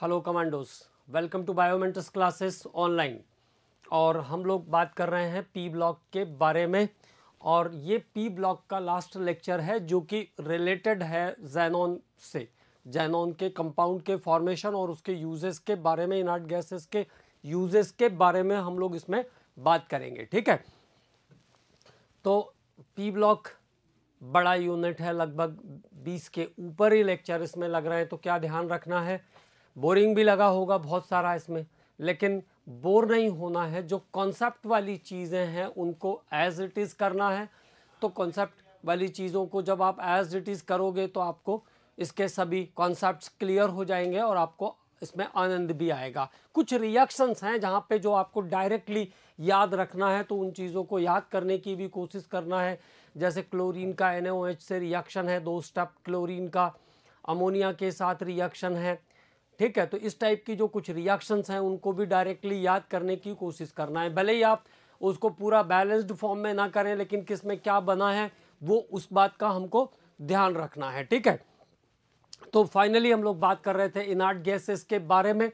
Hello commandos welcome to biometrics classes online और हम लोग बात कर रहे हैं पी ब्लॉक के बारे में और ये पी ब्लॉक का लास्ट लेक्चर है जो कि रिलेटेड है जैनॉन से जैनॉन के कंपाउंड के फॉर्मेशन और उसके यूजेस के बारे में इनार्ट गैसेस के यूजेस के बारे में हम लोग इसमें बात करेंगे ठीक है तो पी ब्लॉक बड़ा यूनिट है लगभग 20 के ऊपर ही लेक्चर इसमें लग रहे हैं तो क्या ध्यान रखना है बोरिंग भी लगा होगा बहुत सारा इसमें लेकिन बोर नहीं होना है जो कॉन्सेप्ट वाली चीज़ें हैं उनको एज इट इज़ करना है तो कॉन्सेप्ट वाली चीज़ों को जब आप एज इट इज़ करोगे तो आपको इसके सभी कॉन्सेप्ट क्लियर हो जाएंगे और आपको इसमें आनंद भी आएगा कुछ रिएक्शंस हैं जहाँ पे जो आपको डायरेक्टली याद रखना है तो उन चीज़ों को याद करने की भी कोशिश करना है जैसे क्लोरीन का एन से रिएक्शन है दो स्टेप क्लोरीन का अमोनिया के साथ रिएक्शन है ठीक है तो इस टाइप की जो कुछ रिएक्शंस हैं उनको भी डायरेक्टली याद करने की कोशिश करना है भले ही आप उसको पूरा बैलेंस्ड फॉर्म में ना करें लेकिन किस में क्या बना है वो उस बात का हमको ध्यान रखना है ठीक है तो फाइनली हम लोग बात कर रहे थे इनार्ट गैसेस के बारे में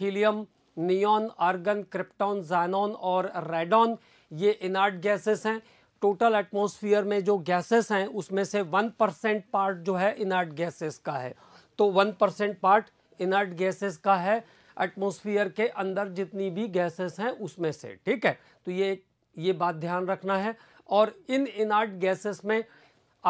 helium neon argon krypton xenon और रेडॉन ये इनार्ट गैसेस हैं टोटल एटमोसफियर में जो गैसेस हैं उसमें से वन परसेंट पार्ट जो है इनार्ट गैसेस का है तो one percent part inert gases का है एटमोसफियर के अंदर जितनी भी गैसेस हैं उसमें से ठीक है तो ये ये बात ध्यान रखना है और इन इनर्ट गैसेस में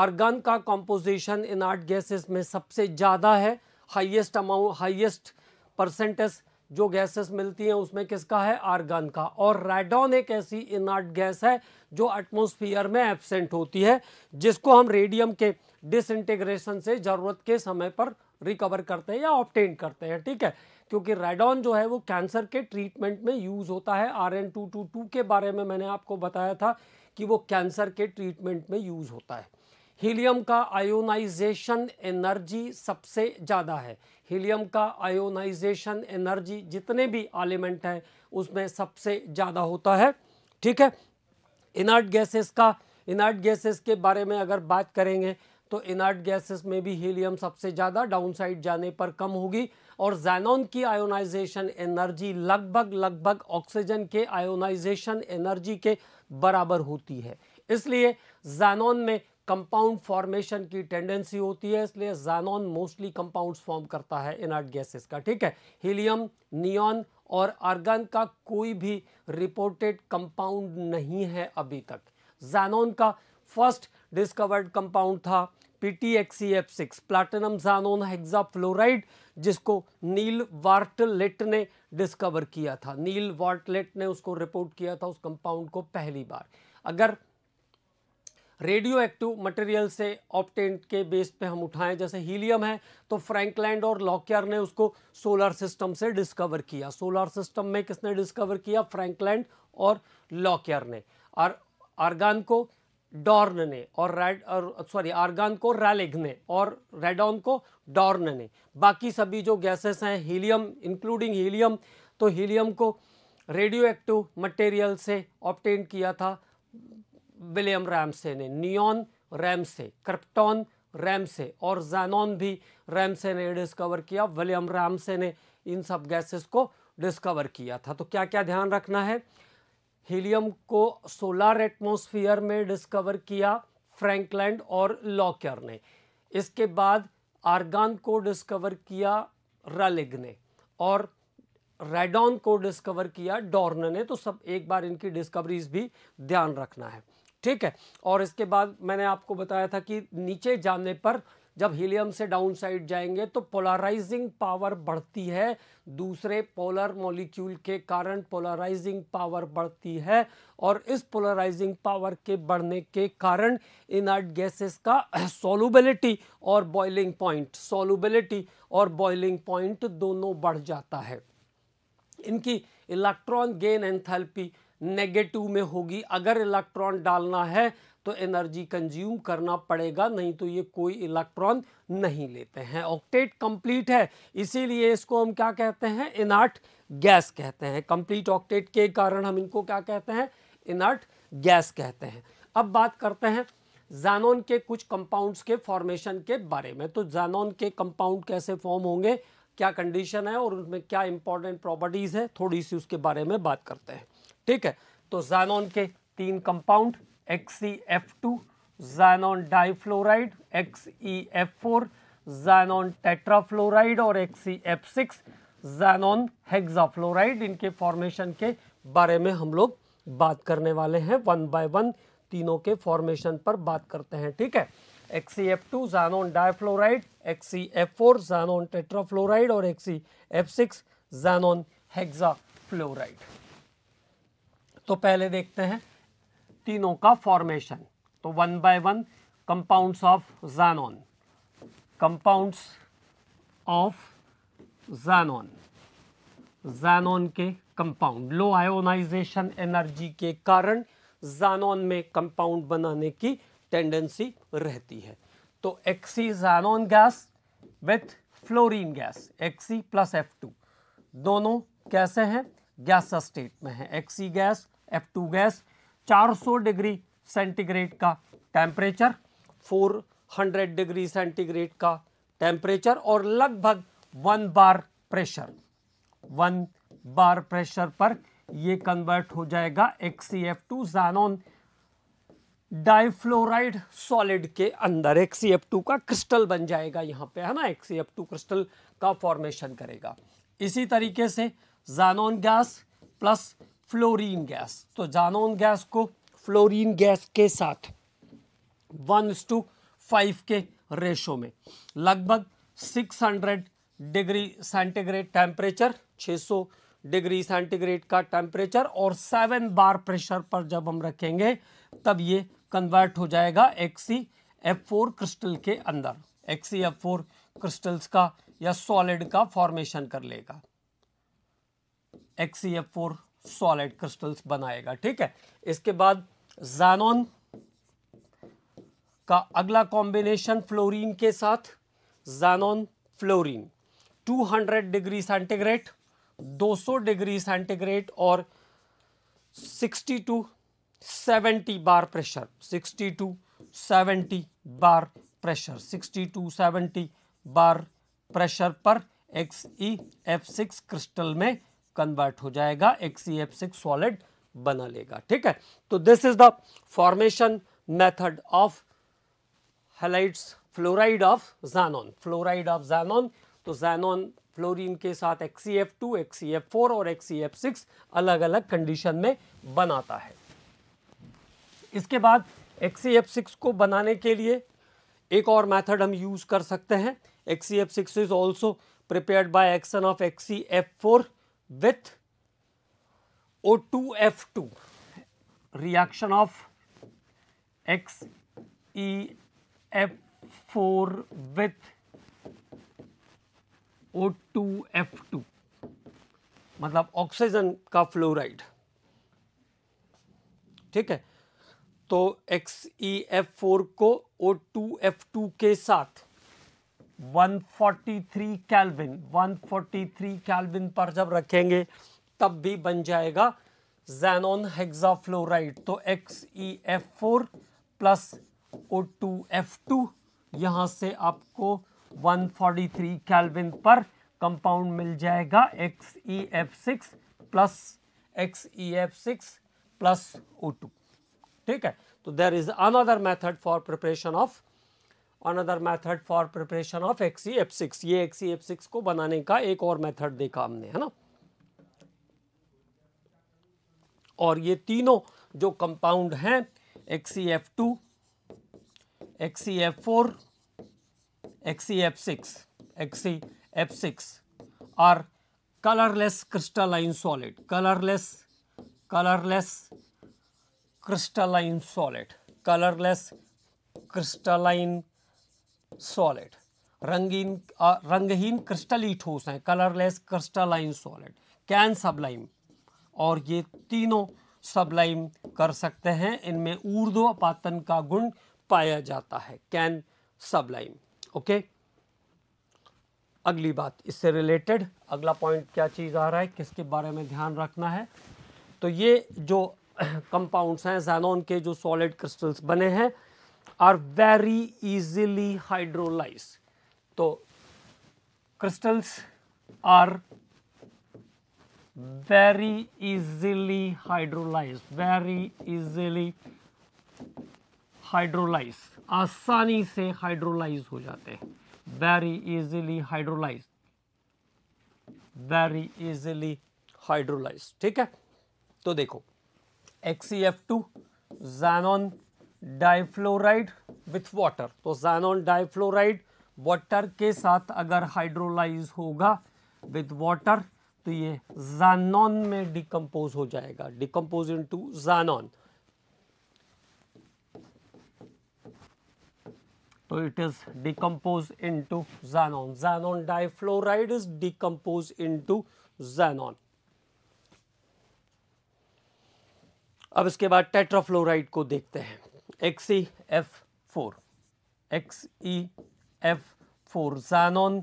आर्गन का कंपोजिशन इनर्ट गैसेस में सबसे ज़्यादा है हाईएस्ट अमाउंट हाईएस्ट परसेंटेज जो गैसेस मिलती हैं उसमें किसका है आर्गन का और रेडॉन एक ऐसी इनार्ट गैस है जो एटमोसफियर में एबसेंट होती है जिसको हम रेडियम के डिसइंटीग्रेशन से ज़रूरत के समय पर रिकवर करते हैं या ऑप्टेन करते हैं ठीक है क्योंकि रेडॉन जो है वो कैंसर के ट्रीटमेंट में यूज़ होता है R N two two two के बारे में मैंने आपको बताया था कि वो कैंसर के ट्रीटमेंट में यूज़ होता है हीलियम का आयोनाइजेशन एनर्जी सबसे ज़्यादा है हीलियम का आयोनाइजेशन एनर्जी जितने भी एलिमेंट हैं उसमें सबसे ज़्यादा होता है ठीक है इनर्ट गैसेस का इनर्ट गैसेस के बारे में अगर बात करेंगे तो इनर्ट गैसेस में भी हीलियम सबसे ज़्यादा डाउनसाइड जाने पर कम होगी और जैनॉन की आयोनाइजेशन एनर्जी लगभग लगभग ऑक्सीजन के आयोनाइजेशन एनर्जी के बराबर होती है इसलिए जैनॉन में कंपाउंड फॉर्मेशन की टेंडेंसी होती है इसलिए जैनॉन मोस्टली कंपाउंड्स फॉर्म करता है इनर्ट गैसेस का ठीक है हीलियम नियॉन और आर्गन का कोई भी रिपोर्टेड कंपाउंड नहीं है अभी तक जैनॉन का फर्स्ट डिस्कवर्ड कंपाउंड था PTXEF6 प्लैटिनम जानोन हेक्साफ्लोराइड जिसको नील वार्टलेट ने डिस्कवर किया था नील वार्टलेट ने उसको रिपोर्ट किया था उस कंपाउंड को पहली बार अगर रेडियो एक्टिव मटेरियल से ऑप्टेंट के बेस पे हम उठाएं जैसे हीलियम है तो फ्रैंकलैंड और लॉकियर ने उसको सोलर सिस्टम से डिस्कवर किया सोलर सिस्टम में किसने डिस्कवर किया फ्रैंकलैंड और लॉकियर ने और आर्गान को डॉर्न ने और रेड और सॉरी आर्गन को रैलिग ने और रेडॉन को डॉर्न ने बाकी सभी जो गैसेस हैं हीलियम इंक्लूडिंग हीलियम तो हीलियम को रेडियो एक्टिव मटेरियल से ऑप्टेन किया था विलियम रैमसे ने नियॉन रैमसे क्रप्टॉन रैमसे और जैनॉन भी रैमसे ने डिस्कवर किया विलियम रैमसे ने इन सब गैसेस को डिस्कवर किया था तो क्या क्या ध्यान रखना है हीलियम को सोलार एटमॉस्फेयर में डिस्कवर किया फ्रैंकलैंड और लॉकर ने इसके बाद आर्गान को डिस्कवर किया रलिग ने और रेडॉन को डिस्कवर किया डॉर्न ने तो सब एक बार इनकी डिस्कवरीज भी ध्यान रखना है ठीक है और इसके बाद मैंने आपको बताया था कि नीचे जाने पर जब हीलियम से डाउन साइड जाएंगे तो पोलराइजिंग पावर बढ़ती है दूसरे पोलर मॉलिक्यूल के कारण पोलराइजिंग पावर बढ़ती है और इस पोलराइजिंग पावर के बढ़ने के कारण इनर्ट गैसेस का सॉलुबिलिटी और बॉइलिंग पॉइंट सोलुबिलिटी और बॉइलिंग पॉइंट दोनों बढ़ जाता है इनकी इलेक्ट्रॉन गेन एंथैल्पी नेगेटिव में होगी अगर इलेक्ट्रॉन डालना है तो एनर्जी कंज्यूम करना पड़ेगा नहीं तो ये कोई इलेक्ट्रॉन नहीं लेते हैं ऑक्टेट कंप्लीट है इसीलिए इसको हम क्या कहते हैं इनर्ट गैस कहते हैं कंप्लीट ऑक्टेट के कारण हम इनको क्या कहते हैं इनर्ट गैस कहते हैं अब बात करते हैं जैनोन के कुछ कंपाउंड्स के फॉर्मेशन के बारे में तो जैनोन के कंपाउंड कैसे फॉर्म होंगे क्या कंडीशन है और उनमें क्या इंपॉर्टेंट प्रॉपर्टीज़ है थोड़ी सी उसके बारे में बात करते हैं ठीक है तो जैनोन के तीन compound X E F two xenon difluoride X E F four xenon tetrafluoride और X E F six xenon hexafluoride इनके फॉर्मेशन के बारे में हम लोग बात करने वाले हैं वन बाय वन तीनों के फॉर्मेशन पर बात करते हैं ठीक है X C F two xenon difluoride X F four xenon tetrafluoride और X C F six xenon hexafluoride तो पहले देखते हैं तीनों का फॉर्मेशन तो one by one compounds of xenon compounds of xenon xenon के कंपाउंड लो आयोनाइजेशन एनर्जी के कारण जानोन में कंपाउंड बनाने की टेंडेंसी रहती है तो X E xenon gas with fluorine gas X E plus F two दोनों कैसे हैं गैस स्टेट में है X E gas F two gas 400 degree centigrade का टेम्परेचर 400 डिग्री सेंटीग्रेड का टेम्परेचर और लगभग one bar pressure one bar pressure पर यह कन्वर्ट हो जाएगा X E F two xenon difluoride solid के अंदर एक्सीएफ टू का क्रिस्टल बन जाएगा यहां पे है ना एक्सीएफ टू क्रिस्टल का फॉर्मेशन करेगा इसी तरीके से xenon gas plus fluorine gas तो उन गैस को फ्लोरीन गैस के साथ वन टू फाइव के रेशो में लगभग six hundred degree centigrade temperature 600 degree centigrade का टेम्परेचर और सेवन बार प्रेशर पर जब हम रखेंगे तब ये कन्वर्ट हो जाएगा एक्सी एफ फोर क्रिस्टल के अंदर एक्सी एफ फोर क्रिस्टल्स का या सॉलिड का फॉर्मेशन कर लेगा X E F four solid crystals बनाएगा ठीक है इसके बाद जानोन का अगला कॉम्बिनेशन फ्लोरीन के साथ xenon fluorine 200 degree centigrade 200 degree centigrade और 60 to 70 bar pressure 60 to 70 bar pressure 60 to 70 bar pressure पर X E F six crystal में कन्वर्ट हो जाएगा एक सी एफ सिक्स सॉलिड बना लेगा ठीक है तो this is the formation method of halides fluoride of xenon fluoride of xenon तो जैनॉन फ्लोरीन के साथ एक एक C C F two F four और एक सी एफ सिक्स अलग अलग कंडीशन में बनाता है इसके बाद एक सी एफ सिक्स को बनाने के लिए एक और मेथड हम यूज़ कर सकते हैं एक C F six is also prepare by action of F four with O2F2 reaction of XeF4 with O2F2 मतलब ऑक्सीजन का फ्लोराइड ठीक है तो XeF4 को O2F2 के साथ 143 कैल्विन 143 कैल्विन पर जब रखेंगे तब भी बन जाएगा जैनोन हेक्साफ्लोराइड तो X E F four plus O two F two यहाँ से आपको 143 कैल्विन पर कंपाउंड मिल जाएगा X E F six plus X E F six plus O two ठीक है तो there is another method for preparation of another method for preparation of X E F six ये एक्सी एफ सिक्स को बनाने का एक और मेथड देखा हमने है ना और ये तीनों जो कंपाउंड हैं X E F two X E F four X E F six X E F six are colourless crystalline solid colourless colourless crystalline solid colourless crystalline solid रंगीन रंगहीन क्रिस्टली ठोस हैं colourless crystalline solid can sublime और ये तीनों सबलाइम कर सकते हैं इनमें पातन का गुण पाया जाता है कैन सबलाइम ओके अगली बात इससे रिलेटेड अगला पॉइंट क्या चीज़ आ रहा है किसके बारे में ध्यान रखना है तो ये जो कंपाउंड्स हैं जैनॉन के जो सॉलिड क्रिस्टल्स बने हैं आर वेरी इजिली हाइड्रोलाइज तो crystals are very easily hydrolyse very easily hydrolyse आसानी से हाइड्रोलाइज हो जाते हैं very easily hydrolyse very easily hydrolyse ठीक है तो देखो X E F two xenon difluoride with water तो जैनॉन डाइफ्लोराइड वाटर के साथ अगर हाइड्रोलाइज होगा विथ वाटर तो ये जैनॉन में डिकम्पोज हो जाएगा decompose into xenon is decompose into into xenon difluoride is decompose into xenon अब इसके बाद टेट्राफ्लोराइड को देखते हैं X E F four X E F four xenon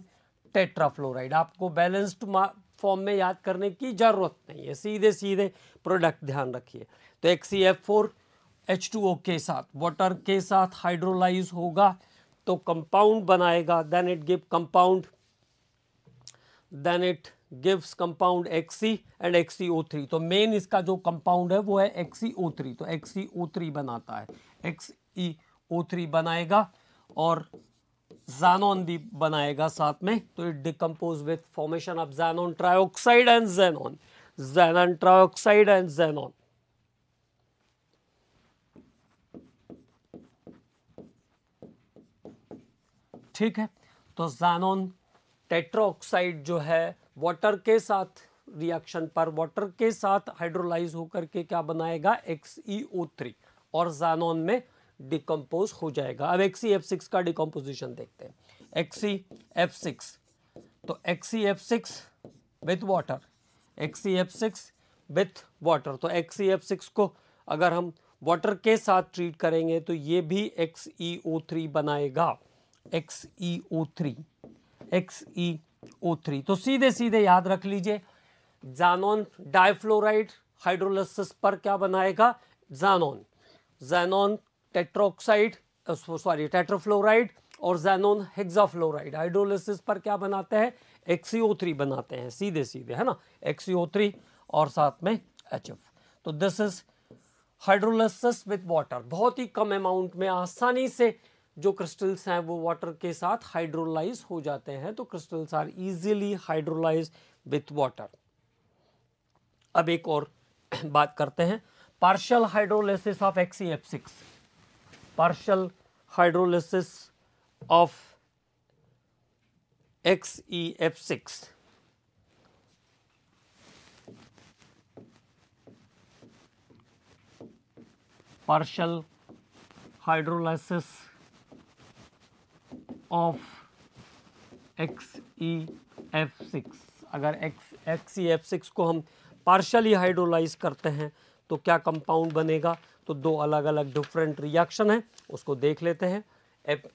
tetrafluoride आपको बैलेंस्ड फॉर्म में याद करने की ज़रूरत नहीं है सीधे सीधे प्रोडक्ट ध्यान रखिए तो X E F four H two O के साथ वाटर के साथ हाइड्रोलाइज होगा तो कंपाउंड बनाएगा then it give compound then it gives compound X E and X E O three तो मेन इसका जो कंपाउंड है वो है एक्सी ओ थ्री तो एक्सी ओ थ्री बनाता है एक्स ई ओ थ्री बनाएगा और जानोन भी बनाएगा साथ में तो it decompose with formation of xenon trioxide and xenon xenon trioxide and xenon ठीक है तो जैनॉन टेट्रोक्साइड जो है वाटर के साथ रिएक्शन पर वाटर के साथ हाइड्रोलाइज होकर के क्या बनाएगा एक्स ई ओ थ्री और जानोन में डिकम्पोज हो जाएगा अब एक्सी एफ सिक्स का डिकम्पोजिशन देखते हैं एक्सी एफ सिक्स तो XC F six with water X E F six with water तो एक्सी एफ सिक्स को अगर हम वाटर के साथ ट्रीट करेंगे तो ये भी एक्स ई ओ थ्री बनाएगा X E O three X E O three तो सीधे सीधे याद रख लीजिए जानोन डाइफ्लोराइड हाइड्रोलिसिस पर क्या बनाएगा xenon xenon tetroxide sorry tetrafluoride और जैनोन हेक्साफ्लोराइड हाइड्रोलिसिस पर क्या बनाते हैं एक्सीओ थ्री बनाते हैं सीधे सीधे है ना एक्सीओ थ्री और साथ में एच एफ तो this is hydrolysis with water बहुत ही कम अमाउंट में आसानी से जो क्रिस्टल्स हैं वो वाटर के साथ हाइड्रोलाइज हो जाते हैं तो crystals are easily hydrolyse with water अब एक और बात करते हैं partial hydrolysis of HCF6, partial hydrolysis of XEF6. partial hydrolysis of XEF6 अगर X XEF6 को हम पार्शली हाइड्रोलाइज करते हैं तो क्या कंपाउंड बनेगा तो दो अलग अलग डिफरेंट रिएक्शन है उसको देख लेते हैं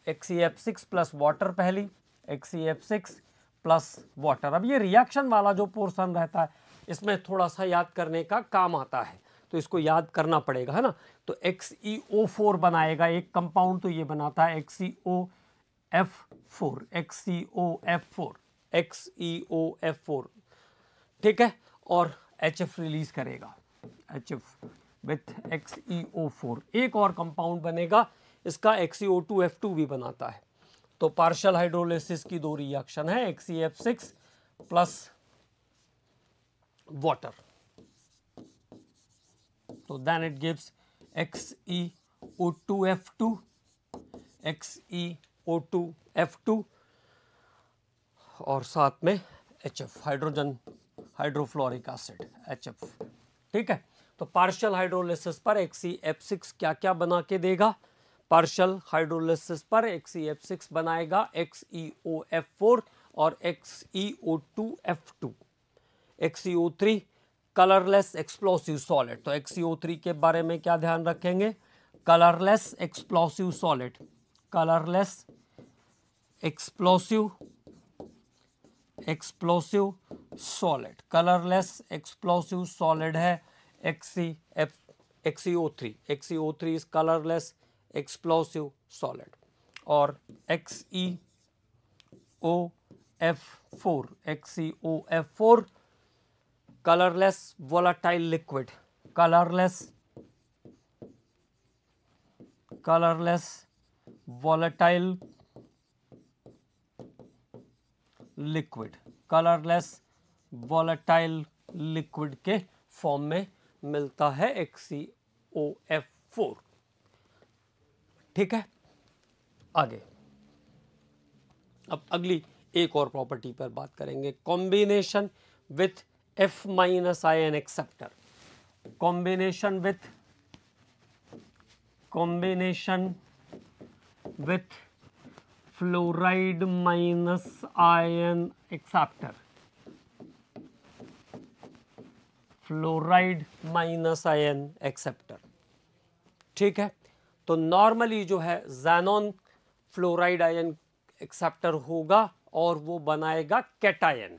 X F six plus water पहली X F six plus water अब ये रिएक्शन वाला जो पोर्सन रहता है इसमें थोड़ा सा याद करने का काम आता है तो इसको याद करना पड़ेगा है ना तो एक्स ई ओ फोर बनाएगा एक कंपाउंड तो ये बनाता है X E O F four X C O F four X E O F four ठीक है और एच एफ रिलीज करेगा H F with X E O four एक और कंपाउंड बनेगा इसका X E O two F two भी बनाता है तो पार्शल हाइड्रोलिसिस की दो रिएक्शन है X E F six plus water तो then it gives X E O two F two X E O two F two और साथ में H F hydrogen hydrofluoric acid H F ठीक है तो पार्शल हाइड्रोलिसिस पर X E F six क्या क्या बना के देगा पार्शल हाइड्रोलिसिस पर एक्सी एफ सिक्स बनाएगा X E O F four और X E O two F two X E O three colourless explosive solid तो एक्स ई ओ थ्री के बारे में क्या ध्यान रखेंगे colourless explosive solid colourless explosive explosive solid colourless explosive solid है XCO3. XCO3 is colorless explosive solid or XEOF4, XCOF4 colorless volatile liquid, colorless colorless volatile liquid colorless volatile liquid के form में मिलता है X C O F four ठीक है आगे अब अगली एक और प्रॉपर्टी पर बात करेंगे combination with F minus ion acceptor combination with combination with fluoride minus ion acceptor fluoride minus ion acceptor ठीक है तो नॉर्मली जो है जैनॉन फ्लोराइड आयन एक्सेप्टर होगा और वो बनाएगा कैटायन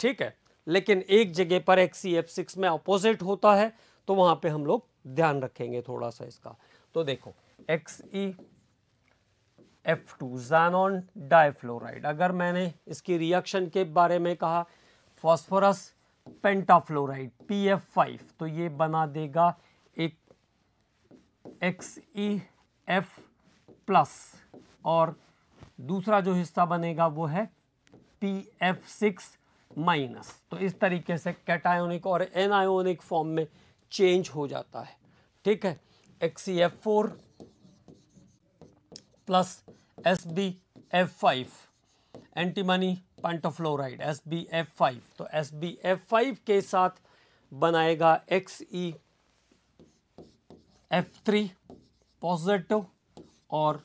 ठीक है लेकिन एक जगह पर एक सी एफ सिक्स में अपोजिट होता है तो वहां पे हम लोग ध्यान रखेंगे थोड़ा सा इसका तो देखो X E F two xenon difluoride अगर मैंने इसकी रिएक्शन के बारे में कहा phosphorus pentafluoride P F five तो ये बना देगा एक एक्स ई एफ प्लस और दूसरा जो हिस्सा बनेगा वो है पी एफ सिक्स माइनस तो इस तरीके से कैटायोनिक और एनायोनिक फॉर्म में चेंज हो जाता है ठीक है X E F four plus S B F five antimony pentafluoride S B F five तो एस बी एफ फाइव के साथ बनाएगा X E F three positive और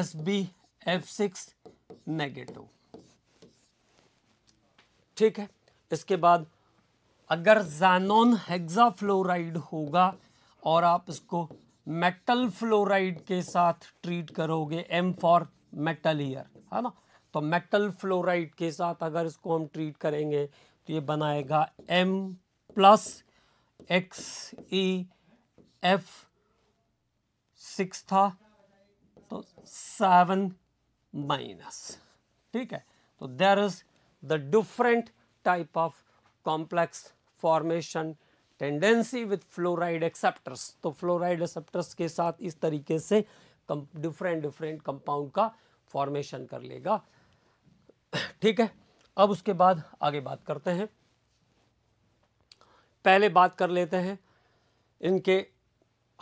S B F six negative ठीक है इसके बाद अगर जैनोन हेक्साफ्लोराइड होगा और आप इसको मेटल फ्लोराइड के साथ ट्रीट करोगे एम फॉर मेटल ईयर है ना तो मेटल फ्लोराइड के साथ अगर इसको हम ट्रीट करेंगे तो ये बनाएगा M plus X E F six था तो सेवन माइनस ठीक है तो there is the different type of complex formation tendency with fluoride acceptors तो फ्लोराइड एक्सेप्टर्स के साथ इस तरीके से डिफरेंट डिफरेंट कंपाउंड का फॉर्मेशन कर लेगा ठीक है अब उसके बाद आगे बात करते हैं पहले बात कर लेते हैं इनके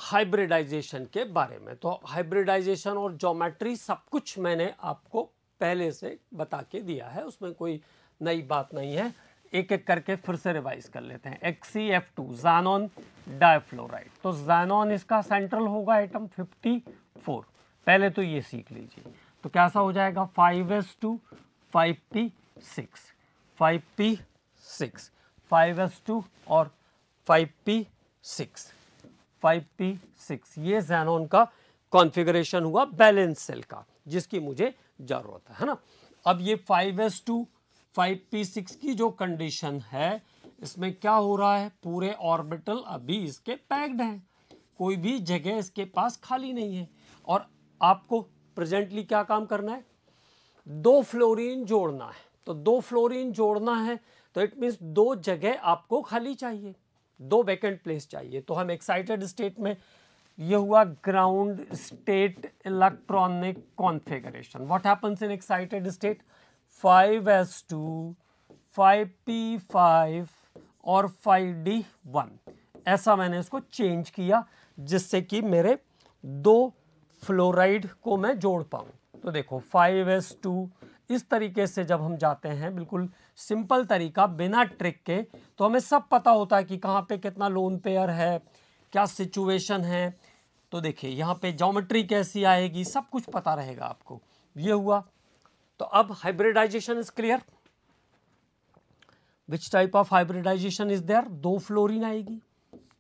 हाइब्रिडाइजेशन के बारे में तो हाइब्रिडाइजेशन और जोमेट्री सब कुछ मैंने आपको पहले से बता के दिया है उसमें कोई नई बात नहीं है एक एक करके फिर से रिवाइज कर लेते हैं X C F two xenon difluoride तो जानॉन इसका सेंट्रल होगा आइटम 54 पहले तो ये सीख लीजिए तो कैसा हो जाएगा five S two five P six five P six five S two और five P six five P six ये जैनोन का कॉन्फ़िगरेशन हुआ बैलेंस सेल का जिसकी मुझे ज़रूरत है ना अब ये five S two five P six की जो कंडीशन है इसमें क्या हो रहा है पूरे ऑर्बिटल अभी इसके पैक्ड हैं कोई भी जगह इसके पास खाली नहीं है और आपको प्रेजेंटली क्या काम करना है दो फ्लोरीन जोड़ना है तो दो फ्लोरीन जोड़ना है तो इट मीन्स दो जगह आपको खाली चाहिए दो वैकेंट प्लेस चाहिए तो हम एक्साइटेड स्टेट में ये हुआ ground state electronic configuration what happens in excited state five S two five P five और फाइव डी वन ऐसा मैंने इसको चेंज किया जिससे कि मेरे दो फ्लोराइड को मैं जोड़ पाऊँ तो देखो फाइव एस टू इस तरीके से जब हम जाते हैं बिल्कुल सिंपल तरीका बिना ट्रिक के तो हमें सब पता होता है कि कहाँ पे कितना लोन पेयर है क्या सिचुएशन है तो देखिए यहाँ पे जोमेट्री कैसी आएगी सब कुछ पता रहेगा आपको ये हुआ तो अब hybridisation is clear which type of hybridisation is there दो फ्लोरिन आएगी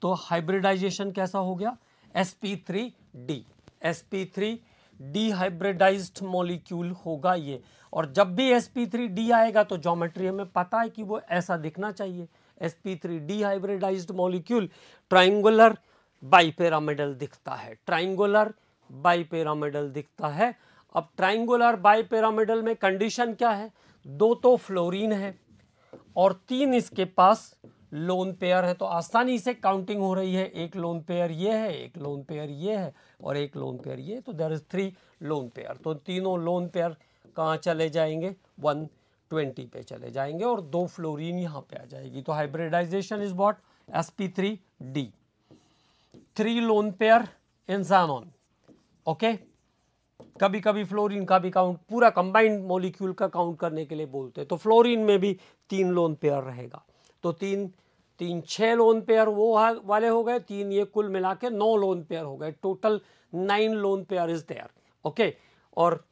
तो हाइब्रिडाइजेशन कैसा हो गया S P three D S P three डिहाइब्रिडाइज्ड molecule होगा ये और जब भी डी आएगा तो जोमेट्री हमें पता है कि वो ऐसा दिखना चाहिए sp3 हाइब्रेडाइज मॉलिक्यूल ट्राइंगुलर बाईपेरामिडल दिखता है ट्राइंगुलर बाईपेरामिडल दिखता है अब ट्राइंगुलर बाईपेरामिडल में कंडीशन क्या है दो तो फ्लोरीन है और तीन इसके पास लोन पेयर है तो आसानी से काउंटिंग हो रही है एक लोन पेयर ये है एक लोन पेयर ये है और एक लोन पेयर ये तो there is three lone pair तो तीनों लोन पेयर कहाँ चले जाएंगे वन ट्वेंटी पे चले जाएंगे और दो फ्लोरीन यहाँ पे आ जाएगी तो hybridisation is what S P three D three lone pair in xenon okay कभी कभी फ्लोरीन का भी काउंट पूरा कंबाइंड मॉलिक्यूल का काउंट करने के लिए बोलते हैं तो फ्लोरीन में भी तीन लोन पेयर रहेगा तो तीन तीन छः लोन पेयर वो वाले हो गए तीन ये कुल मिला के नौ लोन पेयर हो गए total nine lone pair is there okay और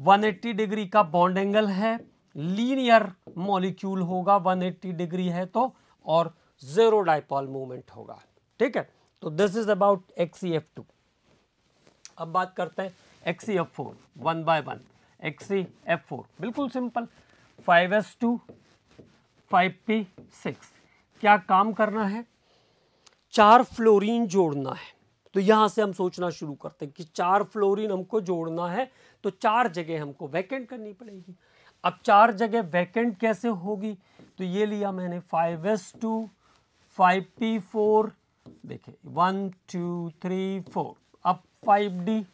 180 डिग्री का बॉन्ड एंगल है लीनियर मॉलिक्यूल होगा 180 डिग्री है तो और जीरो डाइपोल मूवमेंट होगा ठीक है तो this is about X E F two अब बात करते हैं X E F four one by one X E F four बिल्कुल simple five S two five P six क्या काम करना है चार फ्लोरीन जोड़ना है तो यहां से हम सोचना शुरू करते हैं कि चार फ्लोरीन हमको जोड़ना है तो चार जगह हमको वैकेंट करनी पड़ेगी अब चार जगह वैकेंट कैसे होगी तो ये लिया मैंने five S two five P four देखे वन टू थ्री फोर अब फाइव डी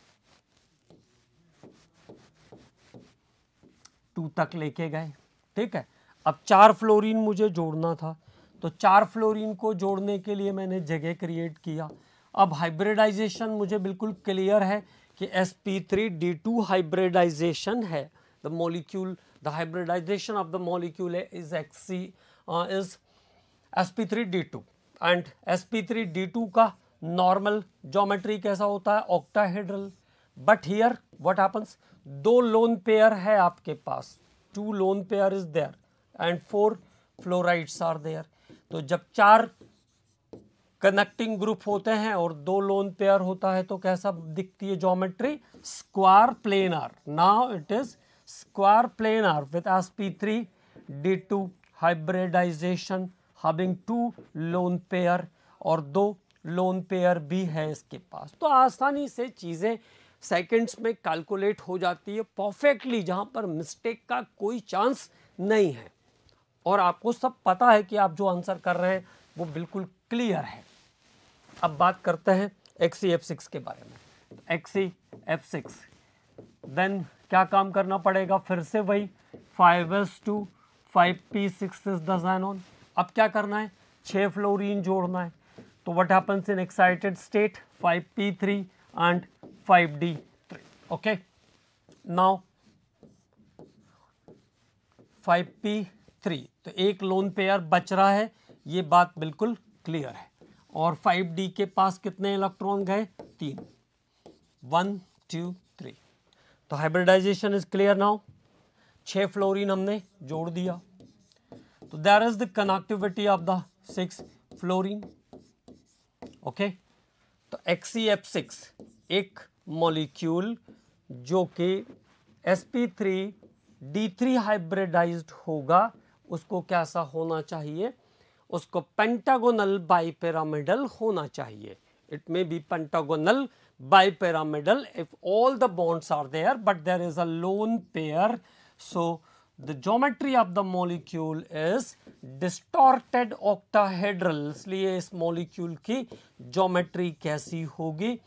टू तक लेके गए ठीक है अब चार फ्लोरीन मुझे जोड़ना था तो चार फ्लोरीन को जोड़ने के लिए मैंने जगह क्रिएट किया अब हाइब्रिडाइजेशन मुझे बिल्कुल क्लियर है कि S P three D two hybridisation है the molecule the hybridisation of the molecule is X E is S P three D two and S P three D two का नॉर्मल जोमेट्री कैसा होता है octahedral but here what happens दो lone pair है आपके पास two lone pair is there and four fluorides are there तो जब चार कनेक्टिंग ग्रुप होते हैं और दो लोन पेयर होता है तो कैसा दिखती है geometry square planar now it is square planar with S P three D two hybridisation having two lone pair और दो लोन पेयर भी है इसके पास तो आसानी से चीज़ें सेकंड्स में कैलकुलेट हो जाती है परफेक्टली जहां पर मिस्टेक का कोई चांस नहीं है और आपको सब पता है कि आप जो आंसर कर रहे हैं वो बिल्कुल क्लियर है अब बात करते हैं एक्स सी एफ सिक्स के बारे में X C F six then क्या काम करना पड़ेगा फिर से वही five S two five P six is the xenon अब क्या करना है छः फ्लोरिन जोड़ना है तो what happens in excited state five P three and five D three okay now five P three तो एक लोन पेयर बच रहा है ये बात बिल्कुल क्लियर है और फाइव डी के पास कितने इलेक्ट्रॉन गए तीन वन टू थ्री तो हाइब्रिडाइजेशन इज क्लियर नाउ छः फ्लोरीन हमने जोड़ दिया तो there is the connectivity of the six fluorine okay तो एक्सी एफ सिक्स एक मॉलिक्यूल जो कि S P three D three hybridize होगा उसको कैसा होना चाहिए उसको पेंटागोनल बाईपेरामिडल होना चाहिए it may be pentagonal bipyramidal if all the bonds are there but there is a lone pair so the geometry of the molecule is distorted octahedral इसलिए इस मॉलिक्यूल की ज्योमेट्री कैसी होगी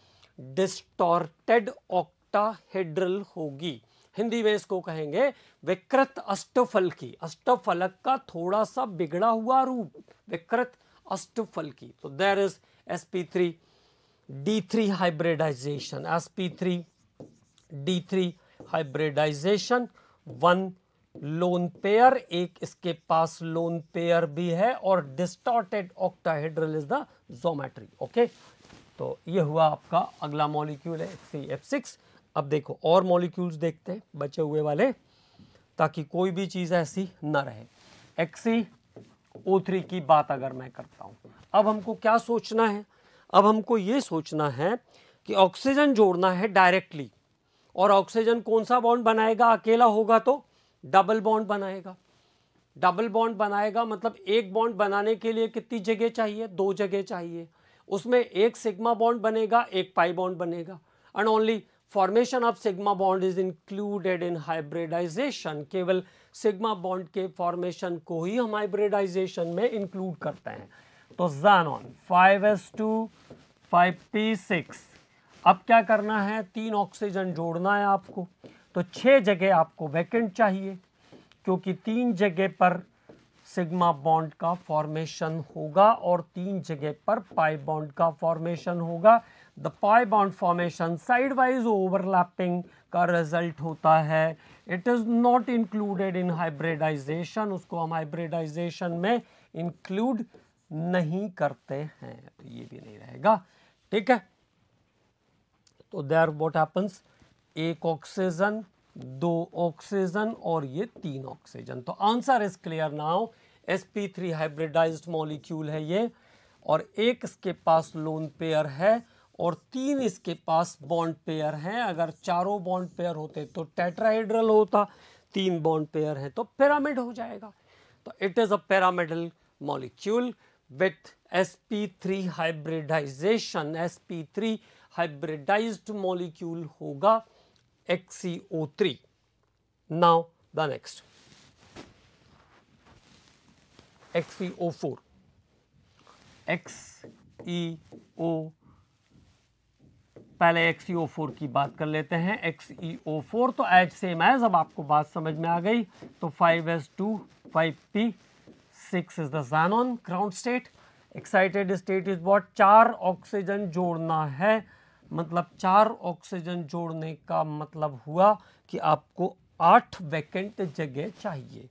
डिस्टोर्टेड ऑक्टाहेड्रल होगी हिंदी में इसको कहेंगे विकृत अष्टफल की अष्टफलक का थोड़ा सा बिगड़ा हुआ रूप विकृत अष्टफल की तो there is S P three D three hybridization s P three D three hybridization one lone pair एक इसके पास लोन पेयर भी है और distorted octahedral is the geometry okay तो ये हुआ आपका अगला मॉलिक्यूल है सी एफ सिक्स अब देखो और मॉलिक्यूल्स देखते हैं बचे हुए वाले ताकि कोई भी चीज़ ऐसी ना रहे एक्सी ओ थ्री की बात अगर मैं करता हूं अब हमको क्या सोचना है अब हमको ये सोचना है कि ऑक्सीजन जोड़ना है डायरेक्टली और ऑक्सीजन कौन सा बॉन्ड बनाएगा अकेला होगा तो डबल बॉन्ड बनाएगा डबल बॉन्ड बनाएगा मतलब एक बॉन्ड बनाने के लिए कितनी जगह चाहिए दो जगह चाहिए उसमें एक सिग्मा बॉन्ड बनेगा एक पाई बॉन्ड बनेगा and only formation of sigma bond is included in hybridization केवल सिग्मा बॉन्ड के फॉर्मेशन को ही हम हाइब्रिडाइजेशन में इंक्लूड करते हैं तो xenon five S two five P six अब क्या करना है तीन ऑक्सीजन जोड़ना है आपको तो छह जगह आपको वैकेंट चाहिए क्योंकि तीन जगह पर सिग्मा बॉन्ड का फॉर्मेशन होगा और तीन जगह पर पाई बॉन्ड का फॉर्मेशन होगा the pi bond formation side wise overlapping का रिजल्ट होता है it is not included in hybridization उसको हम हाइब्रिडाइजेशन में इंक्लूड नहीं करते हैं तो ये भी नहीं रहेगा ठीक है तो देर वॉट हैपन्स एक ऑक्सीजन दो ऑक्सीजन और ये तीन ऑक्सीजन तो answer is clear now sp3 hybridize molecule है ये और एक इसके पास लोन पेयर है और तीन इसके पास बॉन्ड पेयर हैं अगर चारों बॉन्ड पेयर होते तो टेट्राहेड्रल होता तीन बॉन्ड पेयर हैं तो पैरामिड हो जाएगा तो it is a pyramidal molecule with sp3 hybridization three hybridize molecule होगा HCO3. Now, the next XeO4, XeO पहले XeO4 की बात कर लेते हैं XeO4 तो H सेम एज अब आपको बात समझ में आ गई तो 5s2 5p 6 is the xenon ground state excited state is what चार ऑक्सीजन जोड़ना है मतलब चार ऑक्सीजन जोड़ने का मतलब हुआ कि आपको आठ वैकेंट जगह चाहिए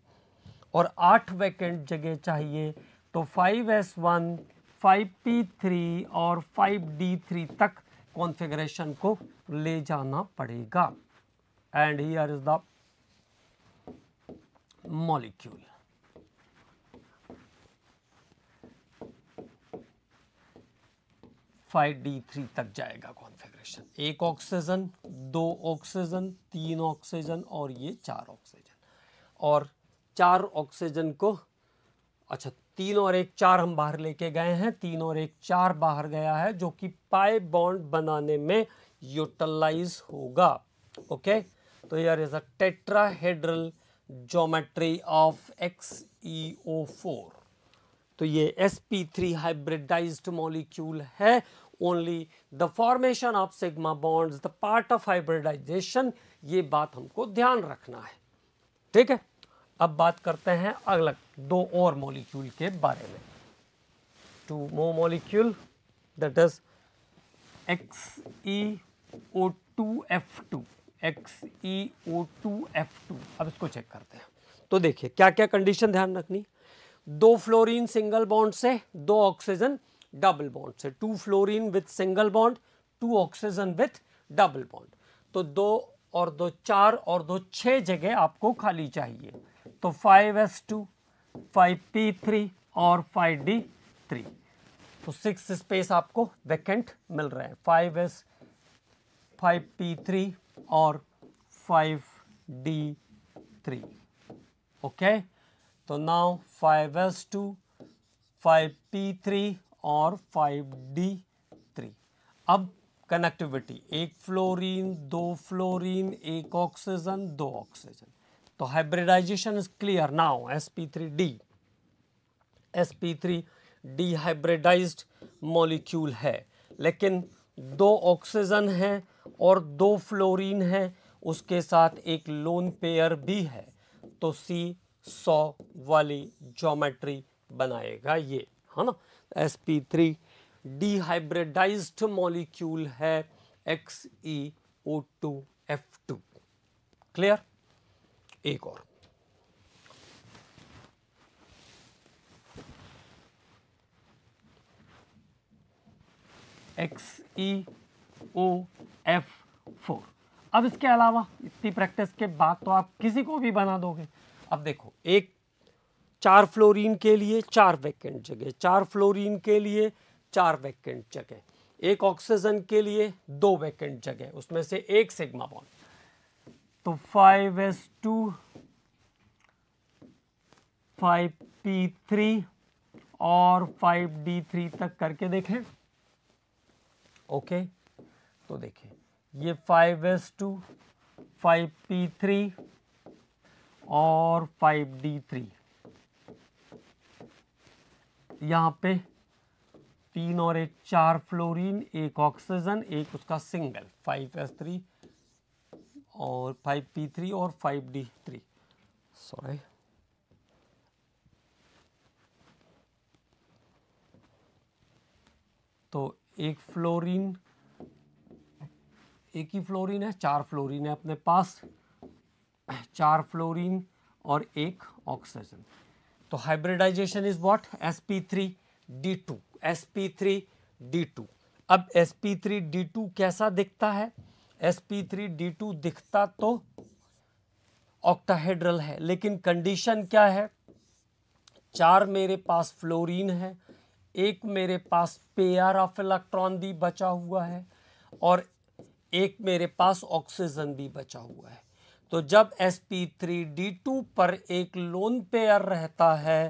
और आठ वैकेंट जगह चाहिए तो five s one five P three और फाइव डी थ्री तक कॉन्फ़िगरेशन को ले जाना पड़ेगा and here is the molecule 5d3 तक जाएगा कॉन्फ़िगरेशन एक ऑक्सीजन दो ऑक्सीजन तीन ऑक्सीजन और ये चार ऑक्सीजन और चार ऑक्सीजन को अच्छा तीन और एक चार हम बाहर लेके गए हैं तीन और एक चार बाहर गया है जो कि पाए बॉन्ड बनाने में यूटिलाइज होगा ओके तो यार is a tetrahedral geometry of X E O four तो ये sp3 हाइब्रिडाइज मॉलिक्यूल है only the formation of sigma bond the part of hybridization ये बात हमको ध्यान रखना है ठीक है अब बात करते हैं अगला दो और मॉलिक्यूल के बारे में two more molecule that is X E O two F two X E O two F two अब इसको चेक करते हैं तो देखिए क्या क्या कंडीशन ध्यान रखनी है दो फ्लोरीन सिंगल बॉन्ड से दो ऑक्सीजन डबल बॉन्ड से two fluorine with single bond two oxygen with double bond तो दो और दो चार और दो छह जगह आपको खाली चाहिए तो five S two five P three और फाइव डी थ्री तो सिक्स स्पेस आपको वैकेंट मिल रहा है five s five P three और फाइव डी थ्री ओके तो now five S two five P three और फाइव डी थ्री अब कनेक्टिविटी एक फ्लोरीन दो फ्लोरीन एक ऑक्सीजन दो ऑक्सीजन तो hybridisation is clear now s P three D S P three d hybridize molecule है लेकिन दो ऑक्सीजन है और दो फ्लोरीन है उसके साथ एक लोन पेयर भी है तो सी सौ वाली जोमेट्री बनाएगा ये है ना एस पी थ्री डिहाइब्रिडाइज्ड मॉलिक्यूल है X E O two F two clear एक और X E O F four अब इसके अलावा इतनी प्रैक्टिस के बाद तो आप किसी को भी बना दोगे अब देखो एक चार फ्लोरीन के लिए चार वैकेंट जगह चार फ्लोरीन के लिए चार वैकेंट जगह एक ऑक्सीजन के लिए दो वैकेंट जगह उसमें से एक सिग्मा बॉन्ड तो five S two five P three और फाइव डी थ्री तक करके देखें ओके तो देखें ये five S two five P three और 5d3 यहां पे तीन और एक चार फ्लोरीन एक ऑक्सीजन एक उसका सिंगल 5s3 और 5p3 और 5d3 सॉरी तो एक फ्लोरीन एक ही फ्लोरीन है चार फ्लोरीन है अपने पास चार फ्लोरीन और एक ऑक्सीजन तो hybridisation is what d two अब s P three D two कैसा दिखता है s P three D two दिखता तो ऑक्टाहेड्रल है लेकिन कंडीशन क्या है चार मेरे पास फ्लोरीन है एक मेरे पास पेयर ऑफ इलेक्ट्रॉन भी बचा हुआ है और एक मेरे पास ऑक्सीजन भी बचा हुआ है तो जब s P three D two पर एक लोन पेयर रहता है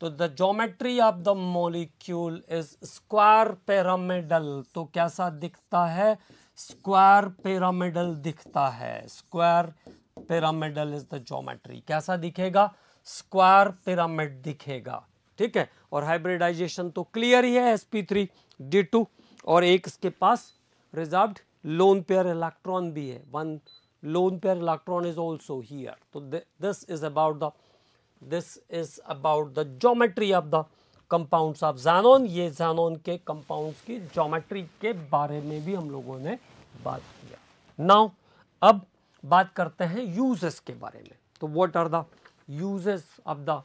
तो the geometry of the molecule is square pyramidal तो कैसा दिखता है स्क्वायर पैरामिडल दिखता है square pyramidal is the geometry कैसा दिखेगा स्क्वायर पिरामिड दिखेगा ठीक है और हाइब्रिडाइजेशन तो क्लियर ही है s P three D two और एक इसके पास रिजर्व लोन पेयर इलेक्ट्रॉन भी है one lone pair electron is also here. So, th this is about the this is about the geometry of the compounds of xenon ye xenon ke compounds ki geometry ke बारे mein bhi hum logo ne baat kiya now ab baat karte hain uses ke बारे mein तो what are the uses of the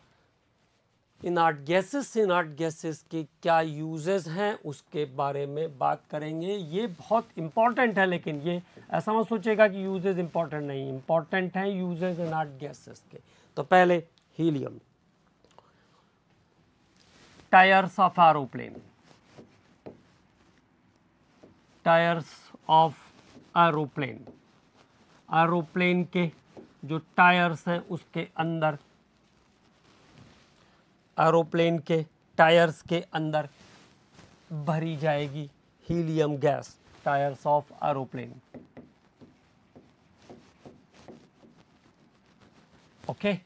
inert gases inert gases के क्या uses हैं उसके बारे में बात करेंगे ये बहुत इंपॉर्टेंट है लेकिन ये ऐसा मत सोचेगा कि यूजेस इंपॉर्टेंट नहीं इंपॉर्टेंट हैं यूजेस आर्ट गैसेस के तो पहले helium tyres of aeroplane tyres of aeroplane aeroplane के जो टायर्स हैं उसके अंदर एरोप्लेन के टायर्स के अंदर भरी जाएगी helium gas tyres of aeroplane okay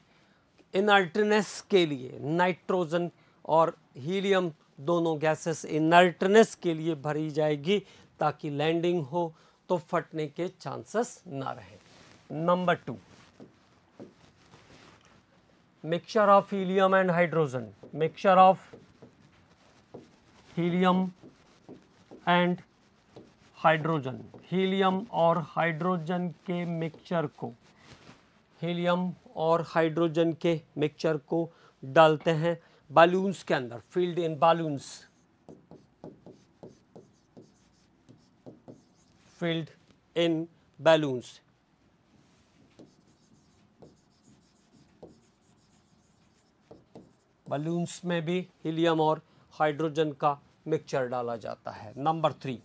inertness के लिए नाइट्रोजन और हीलियम दोनों गैसेस इनर्टनेस के लिए भरी जाएगी ताकि लैंडिंग हो तो फटने के चांसेस ना रहे number two mixture of helium and hydrogen mixture of helium and hydrogen helium और हाइड्रोजन के मिक्सचर को हीलियम और हाइड्रोजन के मिक्सचर को डालते हैं बालून्स के अंदर filled in balloons filled in balloons balloons में भी हीलियम और हाइड्रोजन का मिक्सचर डाला जाता है नंबर थ्री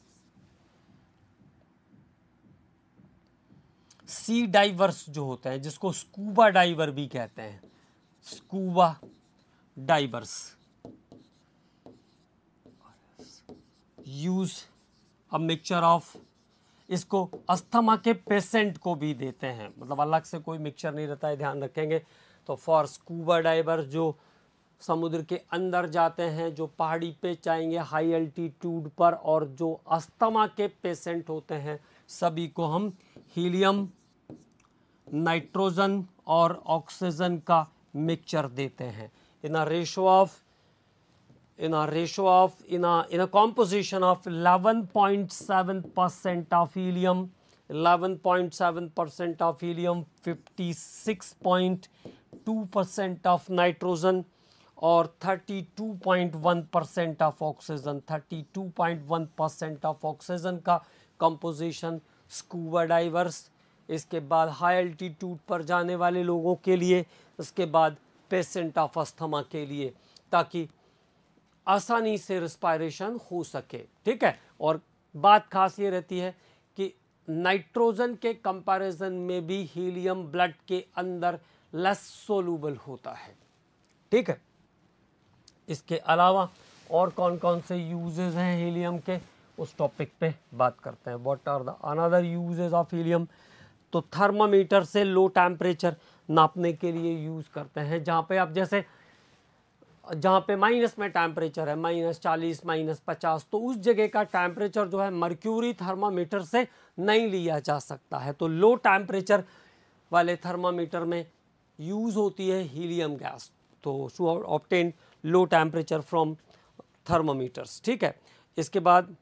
सी डाइवर्स जो होते हैं जिसको स्कूबा डाइवर भी कहते हैं scuba divers use a mixture of इसको अस्थमा के पेशेंट को भी देते हैं मतलब अलग से कोई मिक्सचर नहीं रहता है ध्यान रखेंगे तो फॉर स्कूबा डाइवर्स जो समुद्र के अंदर जाते हैं जो पहाड़ी पे जाएंगे हाई अल्टीट्यूड पर और जो अस्थमा के पेशेंट होते हैं सभी को हम हीलियम नाइट्रोजन और ऑक्सीजन का मिक्सचर देते हैं in a ratio of in a ratio of in a in a composition of 11.7 percent of helium 11.7 percent of helium 56.2 percent of nitrogen और 32.1 percent of oxygen 32.1 percent of oxygen का composition scuba divers इसके बाद high altitude पर जाने वाले लोगों के लिए इसके बाद पेशेंट ऑफ अस्थमा के लिए ताकि आसानी से रिस्पायरेशन हो सके ठीक है और बात खास ये रहती है कि नाइट्रोजन के कंपैरिजन में भी हीलियम ब्लड के अंदर लेस सोलूबल होता है ठीक है इसके अलावा और कौन कौन से यूजेज़ हैं हीलियम के उस टॉपिक पे बात करते हैं what are the another uses of helium तो थर्मामीटर से लो टेम्परेचर नापने के लिए यूज़ करते हैं जहाँ पे आप जैसे जहाँ पे माइनस में टेम्परेचर है माइनस चालीस माइनस पचास तो उस जगह का टेम्परेचर जो है मर्क्यूरी थर्मामीटर से नहीं लिया जा सकता है तो लो टेम्परेचर वाले थर्मामीटर में यूज़ होती है हीलियम गैस तो to obtain low temperature from thermometers ठीक है इसके बाद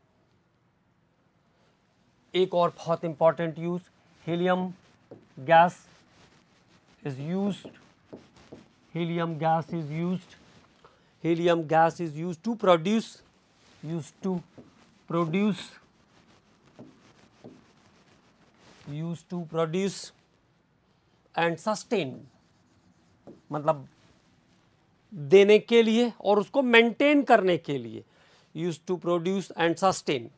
एक और बहुत important use helium gas is used helium gas is used helium gas is used to produce used to produce used to produce and sustain मतलब देने के लिए और उसको मेंटेन करने के लिए use to produce and sustain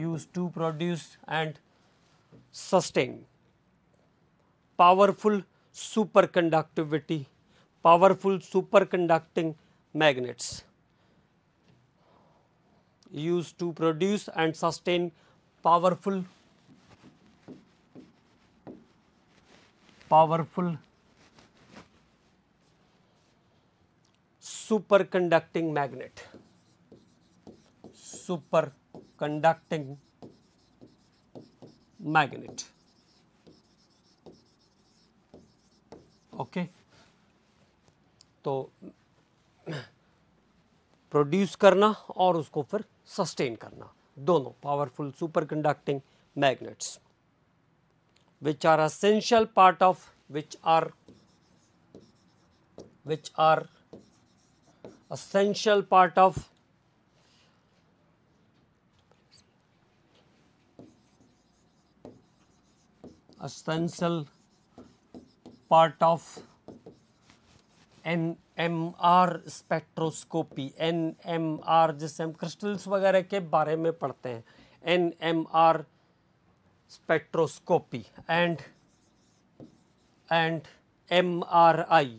use to produce and sustain powerful super conductivity powerful super conducting magnets use to produce and sustain powerful powerful super conducting magnet super conducting magnet okay तो produce करना और उसको फिर sustain करना दोनों powerful super conducting magnets which are essential part of which are which are essential part of essential part of NMR spectroscopy NMR जिससे हम crystals वगैरह के बारे में पढ़ते हैं NMR spectroscopy and and MRI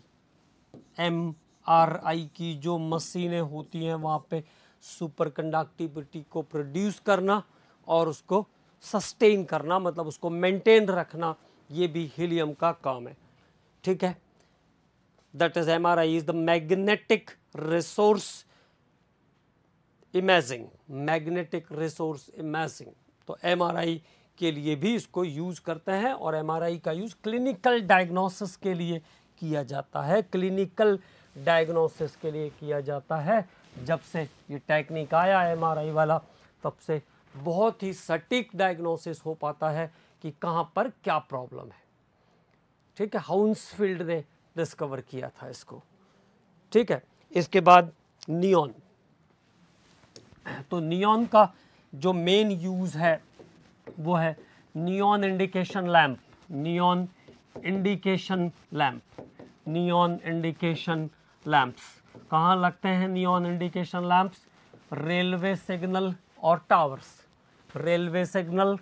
MRI की जो मशीनें होती हैं वहाँ पर सुपर कंडक्टिविटी को प्रोड्यूस करना और उसको सस्टेन करना मतलब उसको मेंटेन रखना ये भी हीलियम का काम है ठीक है that is M R I is the magnetic resource imaging magnetic resource imaging तो एम आर आई के लिए भी इसको यूज़ करते हैं और एमआरआई का यूज़ क्लिनिकल डायग्नोसिस के लिए किया जाता है क्लिनिकल डायग्नोसिस के लिए किया जाता है जब से ये टेक्निक आया एमआरआई वाला तब से बहुत ही सटीक डायग्नोसिस हो पाता है कि कहाँ पर क्या प्रॉब्लम है ठीक है हाउंसफील्ड ने डिस्कवर किया था इसको ठीक है इसके बाद नियॉन तो नियॉन का जो मेन यूज़ है वो है neon indication lamp neon indication lamp neon indication lamps कहाँ लगते हैं neon indication lamps railway signal और towers railway signal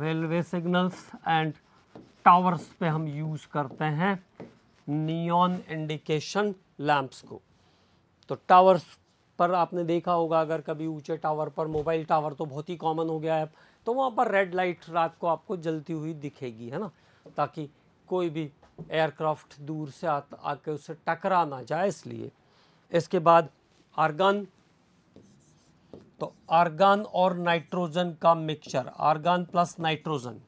railway signals and towers पे हम यूज़ करते हैं नियॉन इंडिकेशन लैम्प्स को तो टावर्स पर आपने देखा होगा अगर कभी ऊंचे टावर पर मोबाइल टावर तो बहुत ही कॉमन हो गया है तो वहाँ पर रेड लाइट रात को आपको जलती हुई दिखेगी है ना ताकि कोई भी एयरक्राफ्ट दूर से आ आके उससे टकरा ना जाए इसलिए इसके बाद आर्गन तो आर्गन और नाइट्रोजन का mixture argon plus nitrogen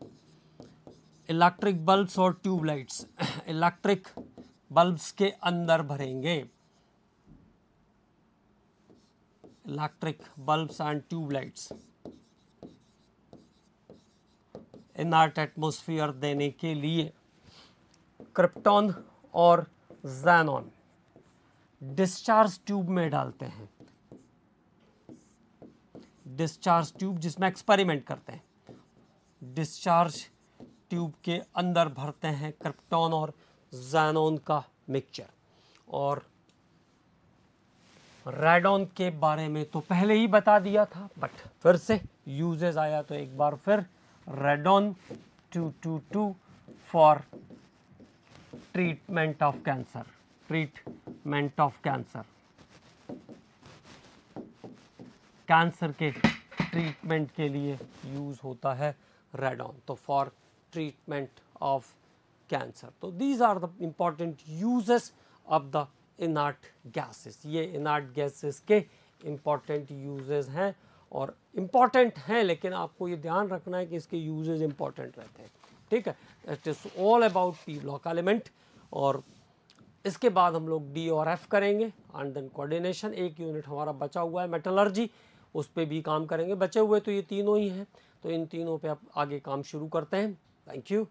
electric bulbs और ट्यूबलाइट्स इलेक्ट्रिक बल्ब्स के अंदर भरेंगे electric bulbs and tube lights. Inert atmosphere देने के लिए क्रिप्टॉन और जैनॉन डिस्चार्ज ट्यूब में डालते हैं डिस्चार्ज ट्यूब जिसमें एक्सपेरिमेंट करते हैं डिस्चार्ज ट्यूब के अंदर भरते हैं क्रिप्टॉन और जैनॉन का मिक्सचर और रेडॉन के बारे में तो पहले ही बता दिया था बट फिर से यूजेज आया तो एक बार फिर radon two two two for treatment of cancer treatment of cancer cancer के ट्रीटमेंट के लिए यूज़ होता है रेडॉन तो फॉर ट्रीटमेंट ऑफ कैंसर तो these are the important uses of the inert gases ये इनार्ट गैसेस के इम्पॉर्टेंट यूजेस हैं और इम्पॉर्टेंट हैं लेकिन आपको ये ध्यान रखना है कि इसके यूजेज इम्पॉर्टेंट रहते हैं ठीक है it is all about p block element और इसके बाद हम लोग डी और एफ करेंगे एंड देन कोऑर्डिनेशन एक यूनिट हमारा बचा हुआ है मेटलर्जी उस पर भी काम करेंगे बचे हुए तो ये तीनों ही हैं तो इन तीनों पर आप आगे काम शुरू करते हैं थैंक यू